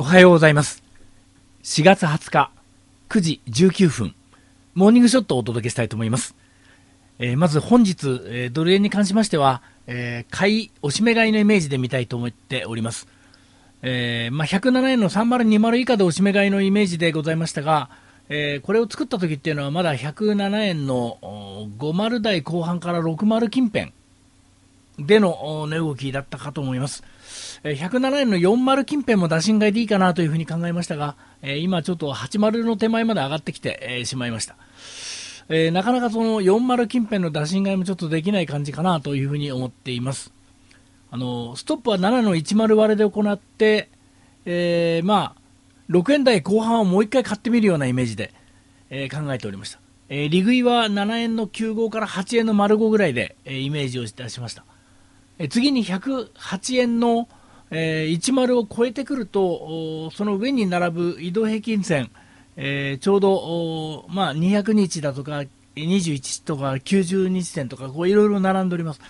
おはようございます。4月20日、9時19分、モーニングショットをお届けしたいと思います。えー、まず本日、えー、ドル円に関しましては、えー、買い、おしめ買いのイメージで見たいと思っております。えまあ、107円の3020以下でおしめ買いのイメージでございましたが、えこれを作った時っていうのはまだ107円の50台後半から60近辺、での値動きだったかと思います。107円の40近辺も打診買いでいいかなというふうに考えましたが、今ちょっと80の手前まで上がってきてしまいました。えなかなかその40近辺の打診買いもちょっとできない感じかなというふうに思っています。あのストップは7の10割れで行って、えー、まあ、6円台後半をもう一回買ってみるようなイメージで、えー、考えておりました。えー、利食いは7円の9号から8円の丸5ぐらいで、えイメージを出しました。次に108円の、えー、10を超えてくるとその上に並ぶ移動平均線、えー、ちょうど、まあ、200日だとか21とか90日線とかこういろいろ並んでおります、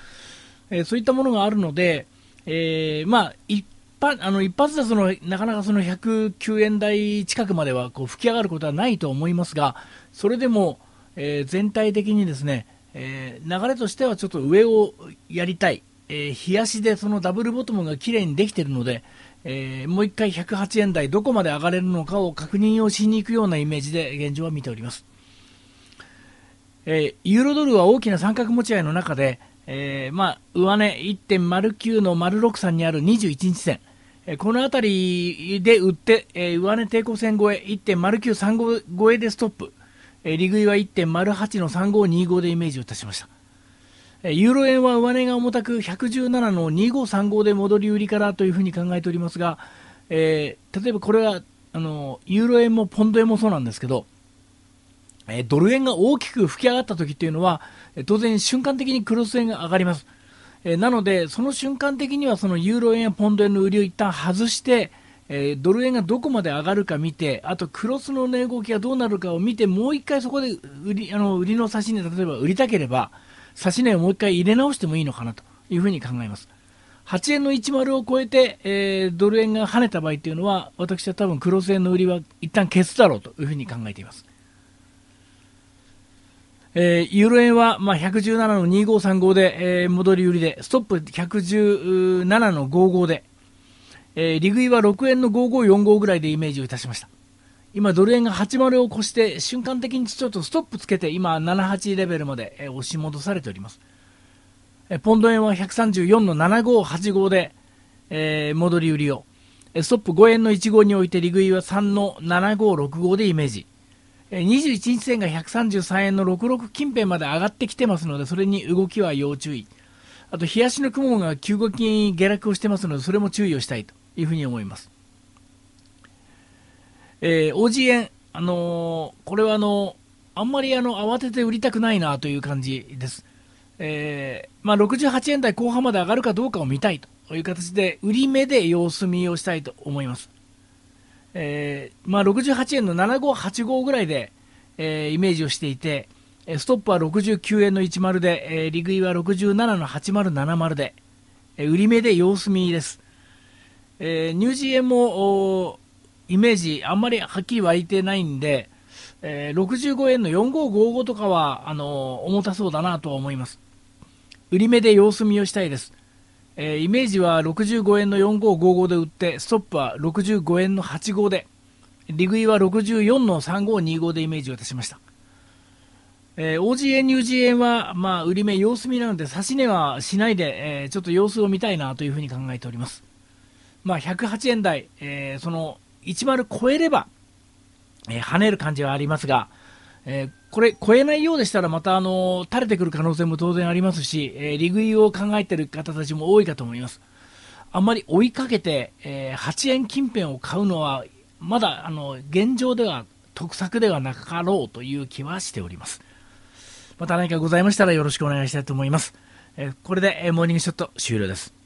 えー、そういったものがあるので、えー、まあ一般あの一発でそのなかなかその109円台近くまではこう吹き上がることはないと思いますがそれでも、えー、全体的にですね、え流れとしてはちょっと上をやりたいえー、冷やしでそのダブルボトムが綺麗にできているので、えー、もう一回108円台どこまで上がれるのかを確認をしに行くようなイメージで現状は見ております、えー、ユーロドルは大きな三角持ち合いの中で、えまあ、上値1.09の063にある21日線、えこの辺りで売って、え上値抵抗線越え1.0935超えでストップ、えー、利食いは1.08の3525でイメージをいたしましたユーロ円は上値が重たく117の2535で戻り売りからというふうに考えておりますが、えー、例えばこれはあのユーロ円もポンド円もそうなんですけど、えドル円が大きく吹き上がった時というのは当然瞬間的にクロス円が上がります、えなのでその瞬間的にはそのユーロ円やポンド円の売りを一旦外して、えドル円がどこまで上がるか見てあとクロスの値動きがどうなるかを見てもう1回そこで売りあの売りの差し値例えば売りたければ指値をもう一回入れ直してもいいのかなというふうに考えます。8円の10を超えて、えー、ドル円が跳ねた場合というのは、私は多分クロス円の売りは一旦消すだろうというふうに考えています。えー、ユーロ円は、まあ、117の2535で、えー、戻り売りで、ストップ117の55で、えー、利食いは6円の5545ぐらいでイメージをいたしました。今、ドル円が80を越して、瞬間的にちょっとストップつけて、今、78レベルまで、え押し戻されております。えポンド円は134の7585で、えー、戻り売りを。ストップ5円の1号において、利食いは3の7565でイメージ。21日線が133円の66近辺まで上がってきてますので、それに動きは要注意。あと、冷やしの雲が急激に下落をしてますので、それも注意をしたいというふうに思います。えー、おじ円、あのー、これはあのー、あんまりあの慌てて売りたくないなという感じです。えー、まあ、68円台後半まで上がるかどうかを見たいという形で、売り目で様子見をしたいと思います。えー、まあ、68円の75、85ぐらいで、えー、イメージをしていて、ストップは69円の10で、えー、利食いは67の8070で、えー、売り目で様子見です。えー、ニュージーエンも、イメージ、あんまりはっきり湧いてないんで、えー、65円の4555とかは、あのー、重たそうだなとは思います。売り目で様子見をしたいです。えー、イメージは65円の4555で売って、ストップは65円の85で、利食いは64の3525でイメージを出しました。えー、OG 円、UG 円は、まあ、売り目様子見なので、差し値はしないで、えー、ちょっと様子を見たいなというふうに考えております。まあ、108円台、えー、その10超えれば、えー、跳ねる感じはありますが、えー、これ、超えないようでしたら、また、あの垂れてくる可能性も当然ありますし、えー、リグイを考えている方たちも多いかと思います。あんまり追いかけて、えー、8円近辺を買うのは、まだ、あの、現状では得策ではなかろうという気はしております。また何かございましたらよろしくお願いしたいと思います。えこれで、えモーニングショット終了です。